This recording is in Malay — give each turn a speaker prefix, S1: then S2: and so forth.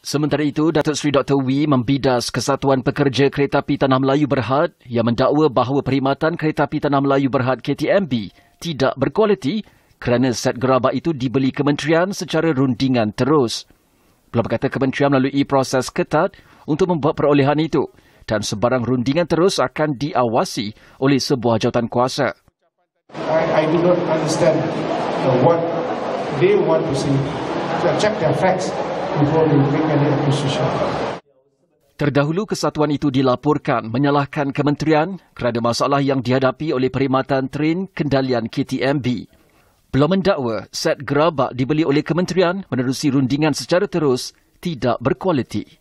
S1: Sementara itu, Datuk Seri Dr. Wee membidas Kesatuan Pekerja Kereta Api Tanah Melayu Berhad yang mendakwa bahawa perkhidmatan Kereta Api Tanah Melayu Berhad KTMB tidak berkualiti kerana set gerabak itu dibeli kementerian secara rundingan terus. Beliau berkata kementerian melalui proses ketat untuk membuat perolehan itu dan sebarang rundingan terus akan diawasi oleh sebuah jawatan kuasa.
S2: I, I do not understand
S3: what they want to see. Check their facts.
S1: Terdahulu kesatuan itu dilaporkan menyalahkan kementerian kerana masalah yang dihadapi oleh perkhidmatan tren kendalian KTMB. Belum mendakwa set gerabak dibeli oleh kementerian menerusi rundingan secara terus tidak
S4: berkualiti.